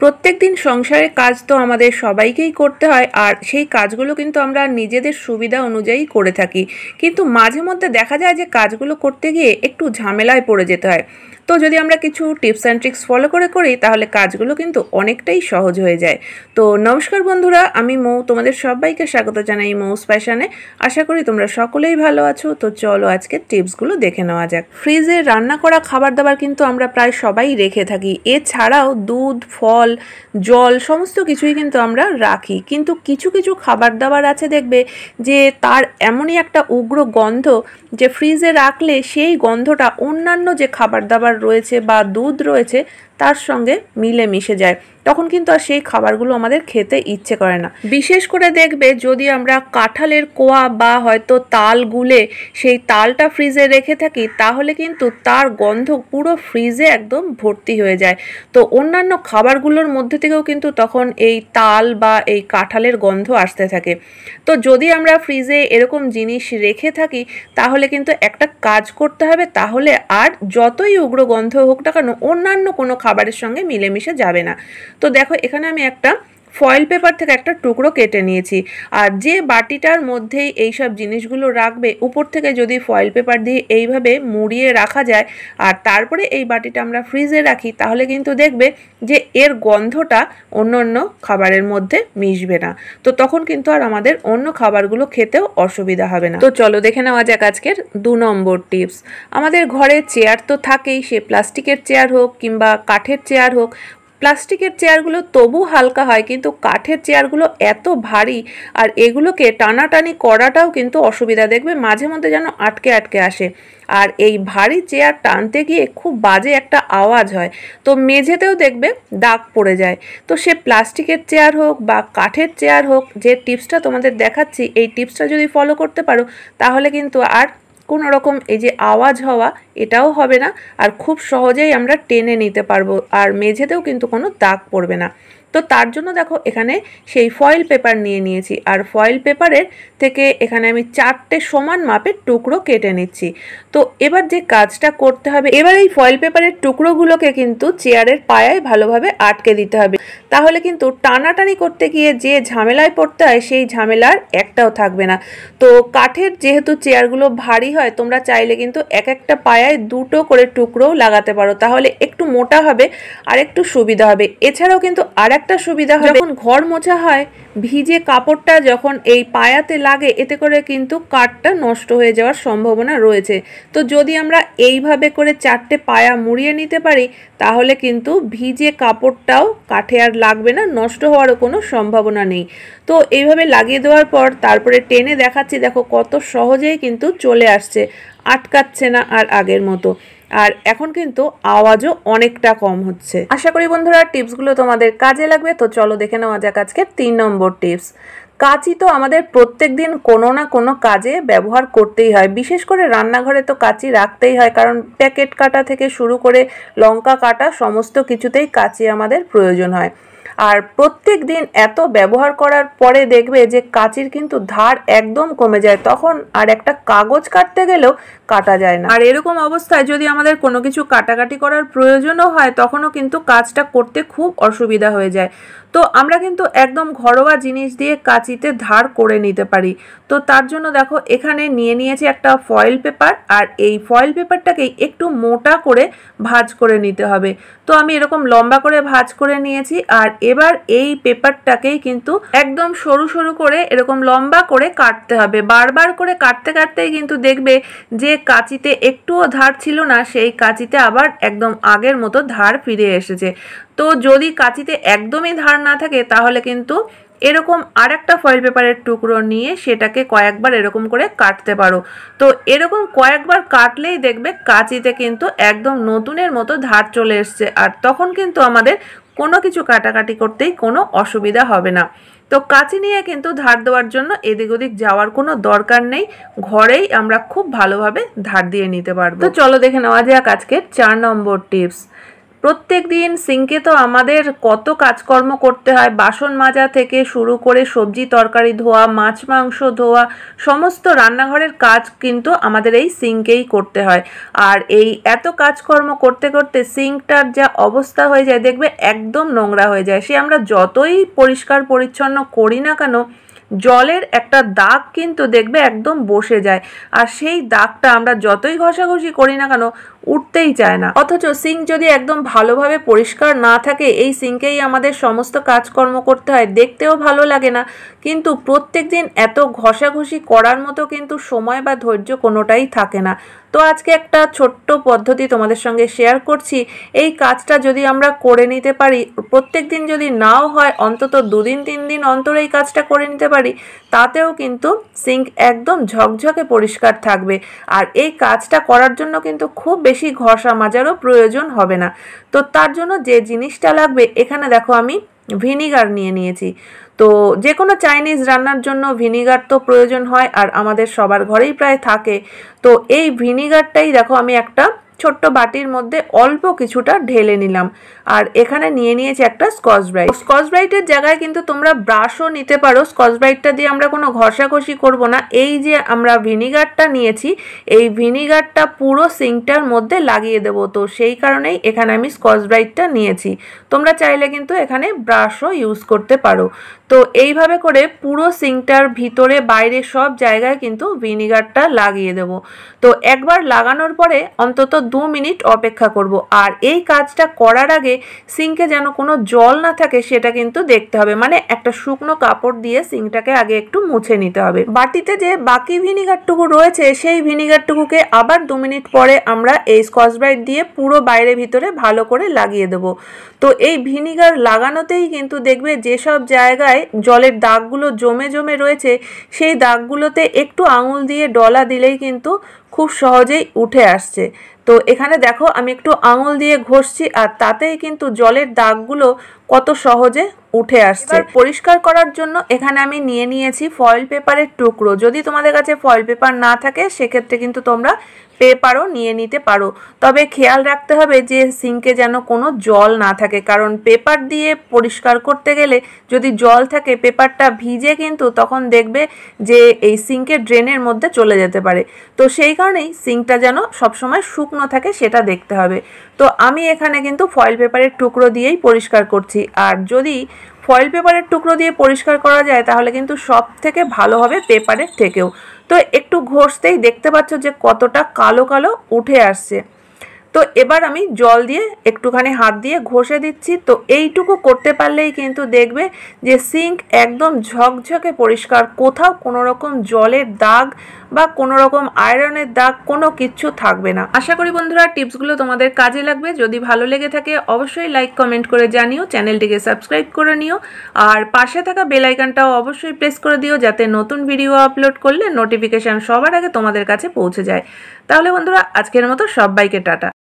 প্রত্যেক দিন সংসারের কাজ তো আমাদের সবাইকেই করতে হয় আর সেই কাজগুলো কিন্তু আমরা নিজেদের সুবিধা অনুযায়ী করে থাকি কিন্তু মাঝে মধ্যে দেখা যায় যে কাজগুলো করতে গিয়ে একটু ঝামেলায় পড়ে যেতে হয় তো যদি আমরা কিছু টিপস অ্যান্ড ট্রিক্স ফলো করে করি তাহলে কাজগুলো কিন্তু অনেকটাই সহজ হয়ে যায় তো নমস্কার বন্ধুরা আমি মৌ তোমাদের সবাইকে স্বাগত জানাই মৌ প্যাশানে আশা করি তোমরা সকলেই ভালো আছো তো চলো আজকে টিপসগুলো দেখে নেওয়া যাক ফ্রিজে রান্না করা খাবার দাবার কিন্তু আমরা প্রায় সবাই রেখে থাকি এছাড়াও দুধ ফল জল সমস্ত কিছুই কিন্তু আমরা রাখি কিন্তু কিছু কিছু খাবার দাবার আছে দেখবে যে তার এমনই একটা উগ্র গন্ধ যে ফ্রিজে রাখলে সেই গন্ধটা অন্যান্য যে খাবার দাবার রয়েছে বা দুধ রয়েছে তার সঙ্গে মিলে মিশে যায় তখন কিন্তু আর সেই খাবারগুলো আমাদের খেতে ইচ্ছে করে না বিশেষ করে দেখবে যদি আমরা কাঁঠালের কোয়া বা হয়তো তাল গুলে সেই তালটা ফ্রিজে রেখে থাকি তাহলে কিন্তু তার গন্ধ পুরো ফ্রিজে একদম ভর্তি হয়ে যায় তো অন্যান্য খাবারগুলোর মধ্যে থেকেও কিন্তু তখন এই তাল বা এই কাঁঠালের গন্ধ আসতে থাকে তো যদি আমরা ফ্রিজে এরকম জিনিস রেখে থাকি তাহলে কিন্তু একটা কাজ করতে হবে তাহলে আর যতই উগ্র গন্ধ হোক না কেন অন্যান্য কোনো খাবারের সঙ্গে মিলেমিশে যাবে না তো দেখো এখানে আমি একটা ফয়েল পেপার থেকে একটা টুকরো কেটে নিয়েছি আর যে বাটিটার মধ্যেই এই সব জিনিসগুলো রাখবে উপর থেকে যদি ফয়েল পেপার দিয়ে এইভাবে মুড়িয়ে রাখা যায় আর তারপরে এই বাটিটা আমরা ফ্রিজে রাখি তাহলে কিন্তু দেখবে যে এর গন্ধটা অন্য অন্য খাবারের মধ্যে মিশবে না তো তখন কিন্তু আর আমাদের অন্য খাবারগুলো খেতেও অসুবিধা হবে না তো চলো দেখে নেওয়া যাক আজকের দু নম্বর টিপস আমাদের ঘরে চেয়ার তো থাকেই সে প্লাস্টিকের চেয়ার হোক কিংবা কাঠের চেয়ার হোক প্লাস্টিকের চেয়ারগুলো তবু হালকা হয় কিন্তু কাঠের চেয়ারগুলো এত ভারী আর এগুলোকে টানাটানি করাটাও কিন্তু অসুবিধা দেখবে মাঝে মধ্যে যেন আটকে আটকে আসে আর এই ভারী চেয়ার টানতে গিয়ে খুব বাজে একটা আওয়াজ হয় তো মেঝেতেও দেখবে দাগ পড়ে যায় তো সে প্লাস্টিকের চেয়ার হোক বা কাঠের চেয়ার হোক যে টিপসটা তোমাদের দেখাচ্ছি এই টিপসটা যদি ফলো করতে পারো তাহলে কিন্তু আর কোনো রকম এই যে আওয়াজ হওয়া এটাও হবে না আর খুব সহজেই আমরা টেনে নিতে পারবো আর মেঝেতেও কিন্তু কোনো দাগ পড়বে না তো তার জন্য দেখো এখানে সেই ফয়েল পেপার নিয়ে নিয়েছি আর ফয়েল পেপারের থেকে এখানে আমি চারটে সমান মাপের টুকরো কেটে নিচ্ছি তো এবার যে কাজটা করতে হবে এবার এই ফয়েল পেপারের টুকরোগুলোকে কিন্তু চেয়ারের পায়ায় ভালোভাবে আটকে দিতে হবে তাহলে কিন্তু টানাটানি করতে গিয়ে যে ঝামেলায় পড়তে হয় সেই ঝামেলার একটাও থাকবে না তো কাঠের যেহেতু চেয়ারগুলো ভারী হয় তোমরা চাইলে কিন্তু এক একটা পায়ায় দুটো করে টুকরো লাগাতে পারো তাহলে একটু মোটা হবে আর একটু সুবিধা হবে এছাড়াও কিন্তু আর একটা সুবিধা হয় যখন ঘর মোছা হয় ভিজে কাপড়টা যখন এই পায়াতে লাগে এতে করে কিন্তু কাঠটা নষ্ট হয়ে যাওয়ার সম্ভাবনা রয়েছে তো যদি আমরা এইভাবে করে চারটে পায়া মুড়িয়ে নিতে পারি তাহলে কিন্তু ভিজে কাপড়টাও কাঠে আর লাগবে না নষ্ট হওয়ারও কোনো সম্ভাবনা নেই তো এইভাবে লাগিয়ে দেওয়ার পর তারপরে টেনে দেখাচ্ছি দেখো কত সহজেই কিন্তু চলে আসছে আটকাচ্ছে না আর আগের মতো আর এখন কিন্তু আওয়াজও অনেকটা কম হচ্ছে আশা করি বন্ধুরা টিপসগুলো তোমাদের কাজে লাগবে তো চলো দেখে নেওয়া যাক আজকে তিন নম্বর টিপস কাঁচি তো আমাদের প্রত্যেক দিন কোনো না কোনো কাজে ব্যবহার করতেই হয় বিশেষ করে রান্নাঘরে তো কাঁচি রাখতেই হয় কারণ প্যাকেট কাটা থেকে শুরু করে লঙ্কা কাটা সমস্ত কিছুতেই কাঁচি আমাদের প্রয়োজন হয় আর প্রত্যেক দিন এত ব্যবহার করার পরে দেখবে যে কাচির কিন্তু ধার একদম কমে যায় তখন আর একটা কাগজ কাটতে গেলেও কাটা যায় না আর এরকম অবস্থায় যদি আমাদের কোনো কিছু কাটাকাটি করার প্রয়োজনও হয় তখনও কিন্তু কাজটা করতে খুব অসুবিধা হয়ে যায় তো আমরা কিন্তু একদম ঘরোয়া জিনিস দিয়ে কাঁচিতে ধার করে নিতে পারি তো তার জন্য দেখো এখানে নিয়ে নিয়েছি একটা ফয়েল পেপার আর এই ফয়েল পেপারটাকেই একটু মোটা করে ভাজ করে নিতে হবে তো আমি এরকম লম্বা করে ভাজ করে নিয়েছি আর এবার এই পেপারটাকেই কিন্তু একদম সরু সরু করে এরকম লম্বা করে কাটতে হবে বারবার করে কাটতে কাটতেই কিন্তু দেখবে যে কাঁচিতে একটুও ধার ছিল না সেই কাঁচিতে আবার একদম আগের মতো ধার ফিরে এসেছে তো যদি কাঁচিতে একদমই ধার না থাকে তাহলে কিন্তু এরকম আর একটা ফয়েল পেপারের টুকরো নিয়ে সেটাকে কয়েকবার এরকম করে কাটতে পারো তো এরকম কয়েকবার কাটলেই দেখবে কাঁচিতে কিন্তু একদম নতুনের মতো ধার চলে এসছে আর তখন কিন্তু আমাদের কোনো কিছু কাটাকাটি করতেই কোনো অসুবিধা হবে না তো কাঁচি নিয়ে কিন্তু ধার দেওয়ার জন্য এদিক ওদিক যাওয়ার কোনো দরকার নেই ঘরেই আমরা খুব ভালোভাবে ধার দিয়ে নিতে পারবো তো চলো দেখে নেওয়া যাক আজকের চার নম্বর টিপস প্রত্যেক দিন সিঙ্কে তো আমাদের কত কাজকর্ম করতে হয় বাসন মাজা থেকে শুরু করে সবজি তরকারি ধোয়া মাছ মাংস ধোয়া সমস্ত রান্নাঘরের কাজ কিন্তু আমাদের এই সিঙ্কেই করতে হয় আর এই এত কাজকর্ম করতে করতে সিঙ্কটার যা অবস্থা হয়ে যায় দেখবে একদম নোংরা হয়ে যায় সে আমরা যতই পরিষ্কার পরিচ্ছন্ন করি না কেন জলের একটা দাগ কিন্তু দেখবে একদম বসে যায় আর সেই দাগটা আমরা যতই ঘষাঘষি করি না কেন উঠতেই চায় না অথচ সিঙ্ক যদি একদম ভালোভাবে পরিষ্কার না থাকে এই সিঙ্কেই আমাদের সমস্ত কাজকর্ম করতে হয় দেখতেও ভালো লাগে না কিন্তু প্রত্যেক দিন এত ঘষাঘষি করার মতো কিন্তু সময় বা ধৈর্য কোনোটাই থাকে না তো আজকে একটা ছোট্ট পদ্ধতি তোমাদের সঙ্গে শেয়ার করছি এই কাজটা যদি আমরা করে নিতে পারি প্রত্যেক দিন যদি নাও হয় অন্তত দুদিন তিন দিন অন্তর এই কাজটা করে নিতে পারি তাতেও কিন্তু সিঙ্ক একদম ঝকঝকে পরিষ্কার থাকবে আর এই কাজটা করার জন্য কিন্তু খুব বেশি ঘষা মাজারও প্রয়োজন হবে না তো তার জন্য যে জিনিসটা লাগবে এখানে দেখো আমি ভিনিগার নিয়ে নিয়েছি তো যে কোনো চাইনিজ রান্নার জন্য ভিনিগার তো প্রয়োজন হয় আর আমাদের সবার ঘরেই প্রায় থাকে তো এই ভিনিগারটাই দেখো আমি একটা ছোট্ট বাটির মধ্যে অল্প কিছুটা ঢেলে নিলাম আর এখানে নিয়ে নিয়েছি একটা স্কচ ব্রাইট স্কচ ব্রাইটের জায়গায় কিন্তু তোমরা ব্রাশও নিতে পারো স্কচ ব্রাইটটা দিয়ে আমরা কোনো ঘষাঘষি করব না এই যে আমরা ভিনিগারটা নিয়েছি এই ভিনিগারটা পুরো সিঙ্কটার মধ্যে লাগিয়ে দেবো তো সেই কারণেই এখানে আমি স্কচ ব্রাইটটা নিয়েছি তোমরা চাইলে কিন্তু এখানে ব্রাশও ইউজ করতে পারো তো এইভাবে করে পুরো সিঙ্কটার ভিতরে বাইরে সব জায়গায় কিন্তু ভিনিগারটা লাগিয়ে দেব তো একবার লাগানোর পরে অন্তত দু মিনিট অপেক্ষা করব আর এই কাজটা করার আগে সিঙ্কে যেন কোনো জল না থাকে সেটা কিন্তু দেখতে হবে মানে একটা শুকনো কাপড় দিয়ে সিঙ্কটাকে আগে একটু মুছে নিতে হবে বাটিতে যে বাকি ভিনিগারটুকু রয়েছে সেই ভিনিগারটুকুকে আবার দু মিনিট পরে আমরা এই স্কচ ব্রাইট দিয়ে পুরো বাইরে ভিতরে ভালো করে লাগিয়ে দেব তো এই ভিনিগার লাগানোতেই কিন্তু দেখবে যেসব জায়গায় জলের দাগগুলো জমে জমে রয়েছে সেই দাগগুলোতে একটু আঙুল দিয়ে ডলা দিলেই কিন্তু খুব সহজেই উঠে আসছে তো এখানে দেখো আমি একটু আঙুল দিয়ে ঘষছি আর তাতেই কিন্তু জলের দাগগুলো কত সহজে উঠে আসছে পরিষ্কার করার জন্য এখানে আমি নিয়ে নিয়েছি ফয়েল পেপারের টুকরো যদি তোমাদের কাছে ফয়েল পেপার না থাকে সেক্ষেত্রে কিন্তু তোমরা পেপারও নিয়ে নিতে পারো তবে খেয়াল রাখতে হবে যে সিঙ্কে যেন কোনো জল না থাকে কারণ পেপার দিয়ে পরিষ্কার করতে গেলে যদি জল থাকে পেপারটা ভিজে কিন্তু তখন দেখবে যে এই সিঙ্কের ড্রেনের মধ্যে চলে যেতে পারে তো সেই কারণেই সিঙ্কটা যেন সবসময় শুকনো থাকে সেটা দেখতে হবে তো আমি এখানে কিন্তু ফয়েল পেপারের টুকরো দিয়েই পরিষ্কার করছি আর যদি ফয়েল পেপারের টুকরো দিয়ে পরিষ্কার করা যায় তাহলে কিন্তু সব থেকে ভালো হবে পেপারের থেকেও তো একটু ঘষতেই দেখতে পাচ্ছ যে কতটা কালো কালো উঠে আসছে তো এবার আমি জল দিয়ে একটুখানি হাত দিয়ে ঘষে দিচ্ছি তো এইটুকু করতে পারলেই কিন্তু দেখবে যে সিঙ্ক একদম ঝকঝকে পরিষ্কার কোথাও কোনো রকম জলের দাগ বা কোনো রকম আয়রনের দাগ কোনো কিছু থাকবে না আশা করি বন্ধুরা টিপসগুলো তোমাদের কাজে লাগবে যদি ভালো লেগে থাকে অবশ্যই লাইক কমেন্ট করে জানিও চ্যানেলটিকে সাবস্ক্রাইব করে নিও আর পাশে থাকা বেল আইকনটাও অবশ্যই প্রেস করে দিও যাতে নতুন ভিডিও আপলোড করলে নোটিফিকেশান সবার আগে তোমাদের কাছে পৌঁছে যায় তাহলে বন্ধুরা আজকের মতো সব্বাইকে টাটা